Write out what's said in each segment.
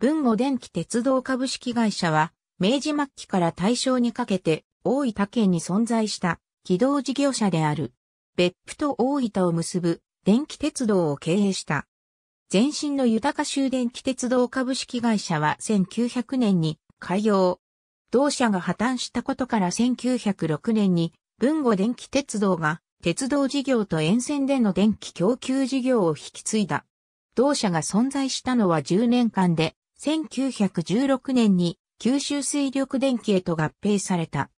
文後電気鉄道株式会社は、明治末期から大正にかけて、大分県に存在した軌道事業者である。別府と大分を結ぶ電気鉄道を経営した。前身の豊州電気鉄道株式会社は1900年に開業。同社が破綻したことから1906年に文後電気鉄道が鉄道事業と沿線での電気供給事業を引き継いだ。同社が存在したのは10年間で1916年に九州水力電気へと合併された。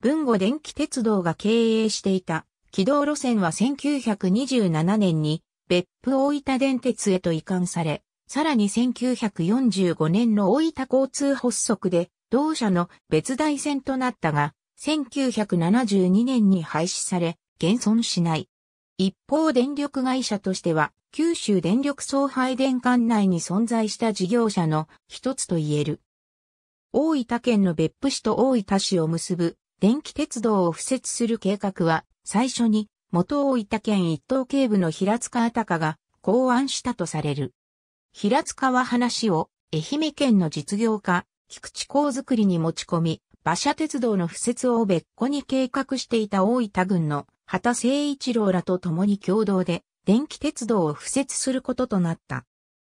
文後電気鉄道が経営していた軌道路線は1927年に別府大分電鉄へと移管され、さらに1945年の大分交通発足で同社の別大線となったが、1972年に廃止され、現存しない。一方電力会社としては、九州電力送配電管内に存在した事業者の一つと言える。大分県の別府市と大分市を結ぶ電気鉄道を敷設する計画は、最初に元大分県一等警部の平塚隆が考案したとされる。平塚は話を愛媛県の実業家、菊池港作りに持ち込み、馬車鉄道の敷設を別個に計画していた大分軍の畑誠一郎らと共に共同で電気鉄道を敷設することとなった。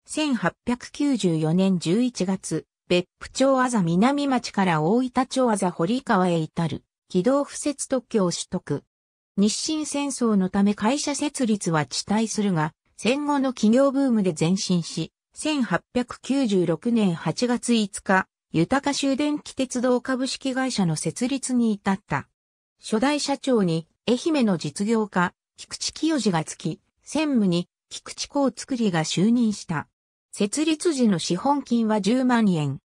1894年11月、別府町あざ南町から大分町あざ堀川へ至る、軌道敷設特許を取得。日清戦争のため会社設立は遅滞するが、戦後の企業ブームで前進し、1896年8月5日、豊州電気鉄道株式会社の設立に至った。初代社長に愛媛の実業家、菊池清司がつき、専務に菊池孝作りが就任した。設立時の資本金は10万円。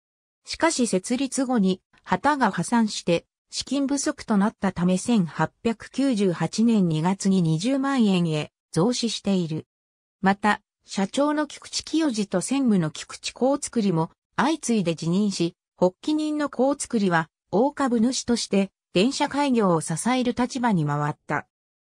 しかし設立後に旗が破産して資金不足となったため1898年2月に20万円へ増資している。また、社長の菊池清治と専務の菊池孝作りも相次いで辞任し、発起人の孝作りは大株主として電車開業を支える立場に回った。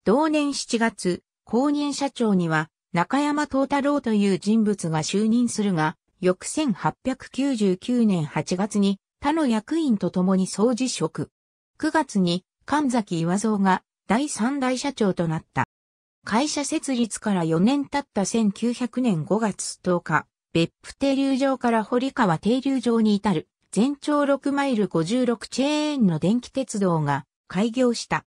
同年7月、後任社長には中山東太郎という人物が就任するが、翌1899年8月に他の役員と共に総辞職。9月に神崎岩蔵が第3代社長となった。会社設立から4年経った1900年5月10日、別府停留場から堀川停留場に至る全長6マイル56チェーンの電気鉄道が開業した。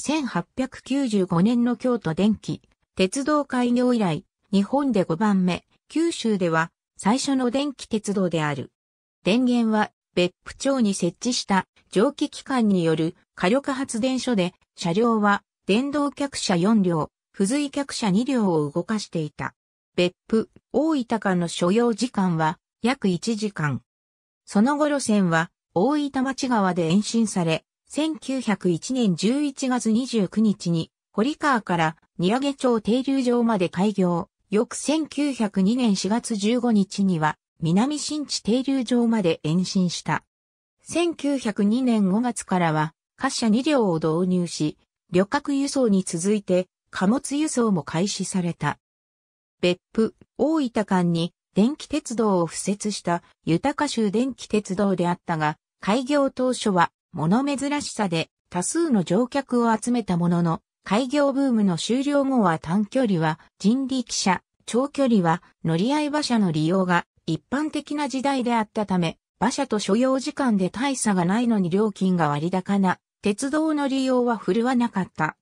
1895年の京都電気、鉄道開業以来、日本で5番目、九州では最初の電気鉄道である。電源は別府町に設置した蒸気機関による火力発電所で、車両は電動客車4両、付随客車2両を動かしていた。別府、大分間の所要時間は約1時間。その後路線は大分町川で延伸され、1901年11月29日に、堀川から宮城町停留場まで開業。翌1902年4月15日には、南新地停留場まで延伸した。1902年5月からは、貨車2両を導入し、旅客輸送に続いて、貨物輸送も開始された。別府、大分間に電気鉄道を付設した豊か州電気鉄道であったが、開業当初は物珍しさで多数の乗客を集めたものの、開業ブームの終了後は短距離は人力車、長距離は乗り合い馬車の利用が一般的な時代であったため、馬車と所要時間で大差がないのに料金が割高な鉄道の利用は振るわなかった。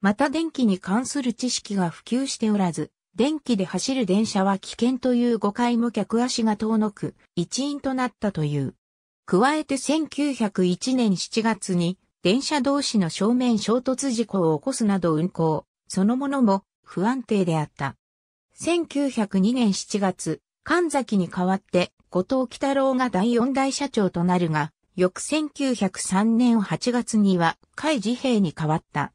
また電気に関する知識が普及しておらず、電気で走る電車は危険という誤解も客足が遠のく一因となったという。加えて1901年7月に電車同士の正面衝突事故を起こすなど運行、そのものも不安定であった。1902年7月、神崎に代わって後藤北郎が第四代社長となるが、翌1903年8月には海自兵に変わった。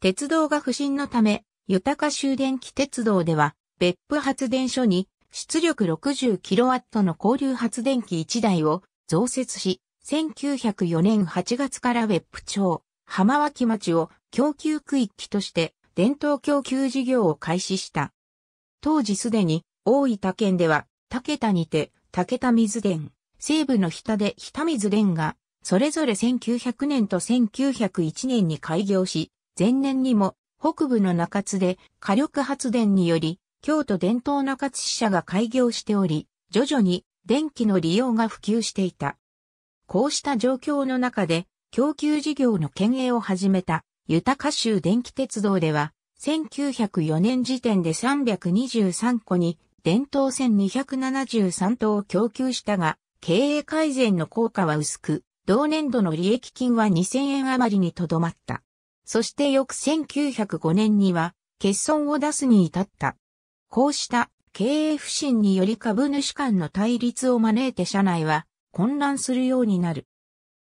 鉄道が不振のため、豊か終電機鉄道では、別府発電所に出力 60kW の交流発電機1台を増設し、1904年8月から別府町、浜脇町を供給区域として伝統供給事業を開始した。当時すでに大分県では竹田にて竹田水田、西部の日田で日田水田が、それぞれ1900年と1901年に開業し、前年にも北部の中津で火力発電により、京都伝統中津支社が開業しており、徐々に電気の利用が普及していた。こうした状況の中で、供給事業の県営を始めた、豊か州電気鉄道では、1904年時点で323個に、電灯1273灯を供給したが、経営改善の効果は薄く、同年度の利益金は2000円余りにとどまった。そして翌1905年には、欠損を出すに至った。こうした経営不振により株主間の対立を招いて社内は混乱するようになる。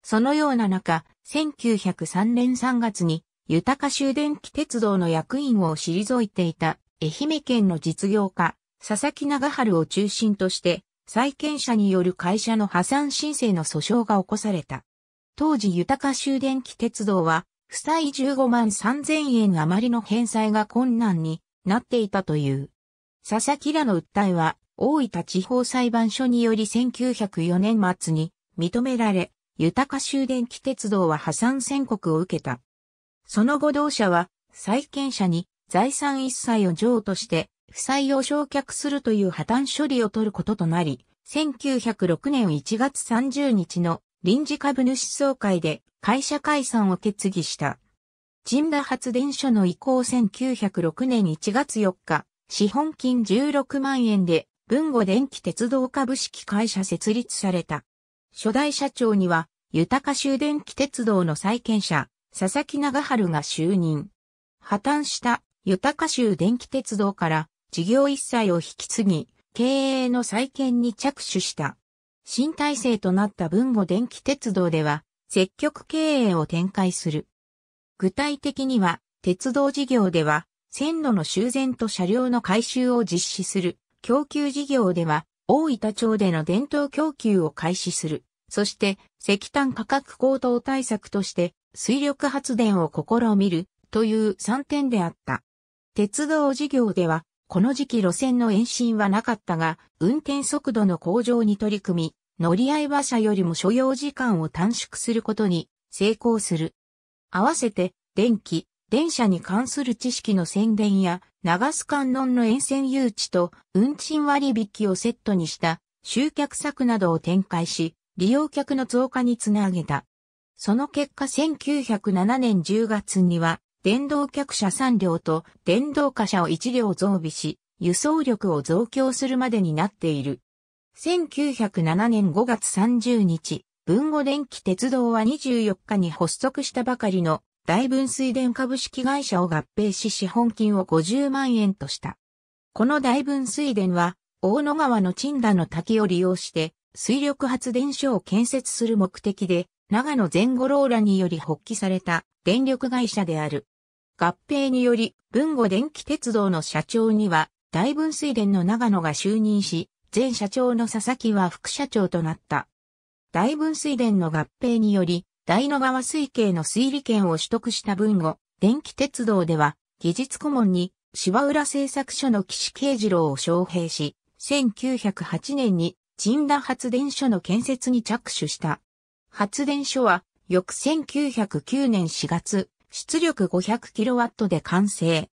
そのような中、1903年3月に豊か州電気鉄道の役員を退いていた愛媛県の実業家、佐々木長春を中心として債権者による会社の破産申請の訴訟が起こされた。当時豊か州電気鉄道は、負債15万3000円余りの返済が困難になっていたという。佐々木らの訴えは、大分地方裁判所により1904年末に認められ、豊か終電機鉄道は破産宣告を受けた。その後同社は、債権者に財産一切を譲渡して、負債を償却するという破綻処理を取ることとなり、1906年1月30日の臨時株主総会で会社解散を決議した。神田発電所の移行1906年1月4日、資本金16万円で、文後電気鉄道株式会社設立された。初代社長には、豊州電気鉄道の債権者、佐々木長春が就任。破綻した豊州電気鉄道から事業一切を引き継ぎ、経営の再建に着手した。新体制となった文後電気鉄道では、積極経営を展開する。具体的には、鉄道事業では、線路の修繕と車両の改修を実施する供給事業では、大分町での伝統供給を開始する。そして、石炭価格高騰対策として、水力発電を試みる、という3点であった。鉄道事業では、この時期路線の延伸はなかったが、運転速度の向上に取り組み、乗り合い馬車よりも所要時間を短縮することに成功する。合わせて、電気、電車に関する知識の宣伝や、流す観音の沿線誘致と運賃割引をセットにした集客策などを展開し、利用客の増加につなげた。その結果1907年10月には、電動客車3両と電動貨車を1両増備し、輸送力を増強するまでになっている。1907年5月30日、文後電気鉄道は24日に発足したばかりの大分水田株式会社を合併し資本金を50万円とした。この大分水田は、大野川の鎮田の滝を利用して、水力発電所を建設する目的で、長野前後ローラにより発起された電力会社である。合併により、文後電気鉄道の社長には、大分水田の長野が就任し、前社長の佐々木は副社長となった。大分水田の合併により、大野川水系の水利権を取得した分後、電気鉄道では、技術顧問に、芝浦製作所の岸慶次郎を招聘し、1908年に、陳田発電所の建設に着手した。発電所は、翌1909年4月、出力 500kW で完成。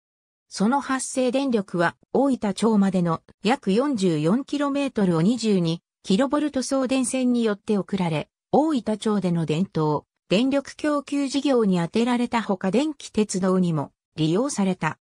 その発生電力は、大分町までの約 44km を 22kV 送電線によって送られ、大分町での伝統、電力供給事業に充てられたほか電気鉄道にも利用された。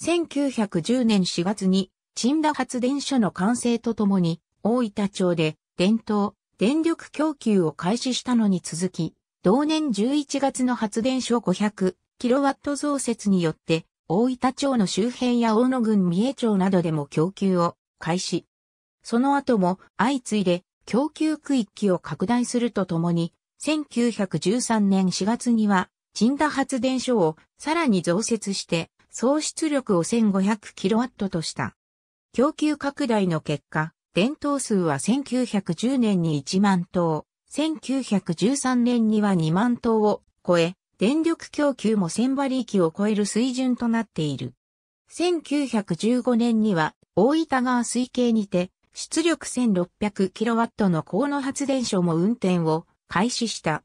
1910年4月に、陳田発電所の完成とともに、大分町で伝統、電力供給を開始したのに続き、同年11月の発電所 500kW 増設によって、大分町の周辺や大野郡三重町などでも供給を開始。その後も相次いで供給区域を拡大するとともに、1913年4月には、チンダ発電所をさらに増設して、総出力を 1500kW とした。供給拡大の結果、電灯数は1910年に1万灯、1913年には2万灯を超え、電力供給も1000馬力を超える水準となっている。1915年には大分川水系にて出力 1600kW の高能発電所も運転を開始した。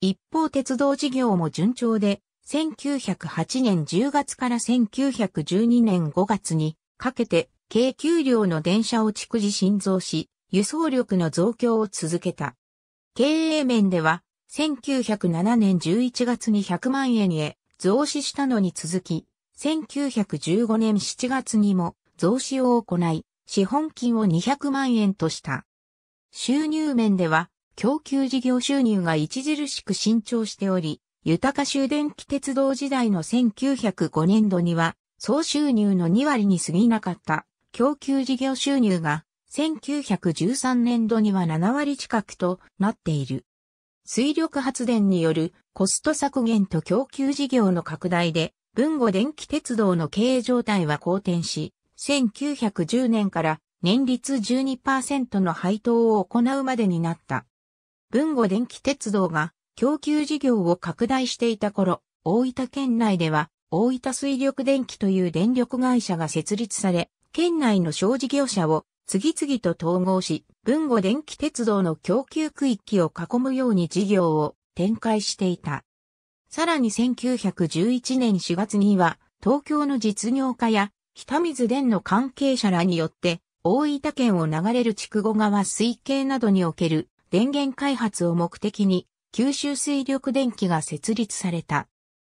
一方鉄道事業も順調で、1908年10月から1912年5月にかけて、軽給料の電車を逐次新造し、輸送力の増強を続けた。経営面では、1907年11月に100万円へ増資したのに続き、1915年7月にも増資を行い、資本金を200万円とした。収入面では、供給事業収入が著しく伸長しており、豊か州電気鉄道時代の1905年度には、総収入の2割に過ぎなかった供給事業収入が、1913年度には7割近くとなっている。水力発電によるコスト削減と供給事業の拡大で、文後電気鉄道の経営状態は好転し、1910年から年率12%の配当を行うまでになった。文後電気鉄道が供給事業を拡大していた頃、大分県内では大分水力電気という電力会社が設立され、県内の小事業者を次々と統合し、文後電気鉄道の供給区域を囲むように事業を展開していた。さらに1911年4月には、東京の実業家や北水伝の関係者らによって、大分県を流れる筑後川水系などにおける電源開発を目的に、九州水力電気が設立された。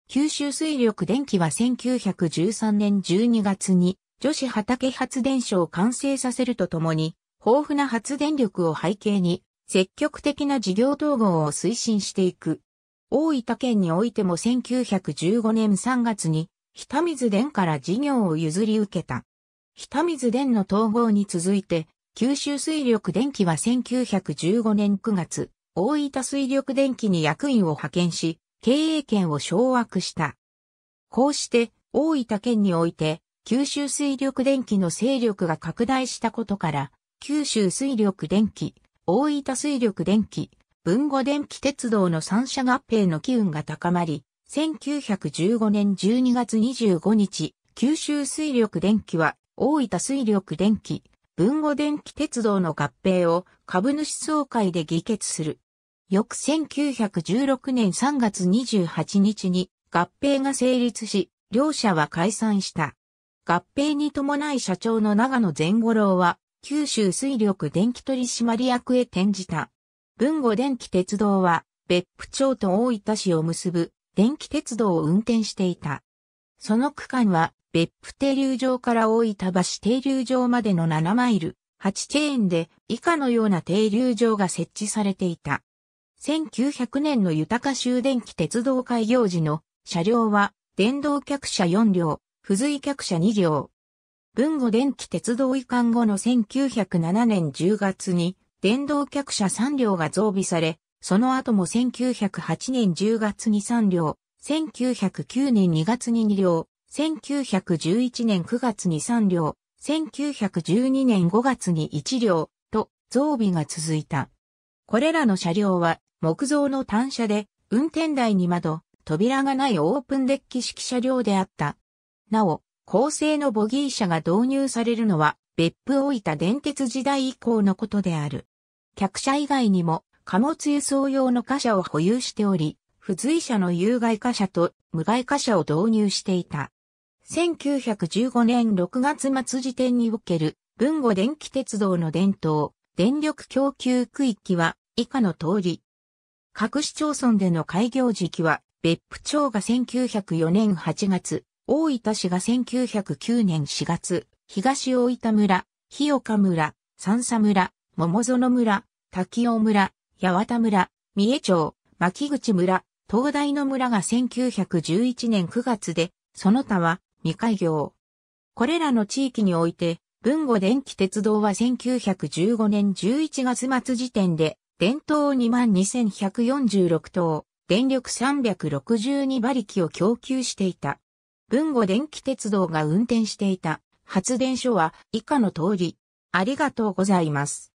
九州水力電気は1913年12月に女子畑発電所を完成させるとともに、豊富な発電力を背景に、積極的な事業統合を推進していく。大分県においても1915年3月に北水殿から事業を譲り受けた。北水殿の統合に続いて、九州水力電機は1915年9月、大分水力電機に役員を派遣し、経営権を掌握した。こうして、大分県において、九州水力電機の勢力が拡大したことから、九州水力電機、大分水力電機、文後電気鉄道の三社合併の機運が高まり、1915年12月25日、九州水力電気は大分水力電気、文後電気鉄道の合併を株主総会で議決する。翌1916年3月28日に合併が成立し、両社は解散した。合併に伴い社長の長野善五郎は、九州水力電気取締役へ転じた。文後電気鉄道は、別府町と大分市を結ぶ電気鉄道を運転していた。その区間は別府停留場から大分橋停留場までの7マイル、8チェーンで以下のような停留場が設置されていた。1900年の豊か州電気鉄道開業時の車両は電動客車4両、付随客車2両。文後電気鉄道移管後の1907年10月に電動客車3両が増備され、その後も1908年10月に3両、1909年2月に2両、1911年9月に3両、1912年5月に1両、と増備が続いた。これらの車両は木造の単車で、運転台に窓、扉がないオープンデッキ式車両であった。なお、高性のボギー車が導入されるのは、別府大分電鉄時代以降のことである。客車以外にも、貨物輸送用の貨車を保有しており、付随車の有害貨車と無害貨車を導入していた。1915年6月末時点における文後電気鉄道の伝統、電力供給区域は以下の通り。各市町村での開業時期は、別府町が1904年8月、大分市が1909年4月、東大分村、日岡村、三佐村、桃園村、滝尾村、八幡村、三重町、牧口村、東大の村が1911年9月で、その他は未開業。これらの地域において、文後電気鉄道は1915年11月末時点で、電灯22,146灯、電力362馬力を供給していた。文後電気鉄道が運転していた発電所は以下の通り。ありがとうございます。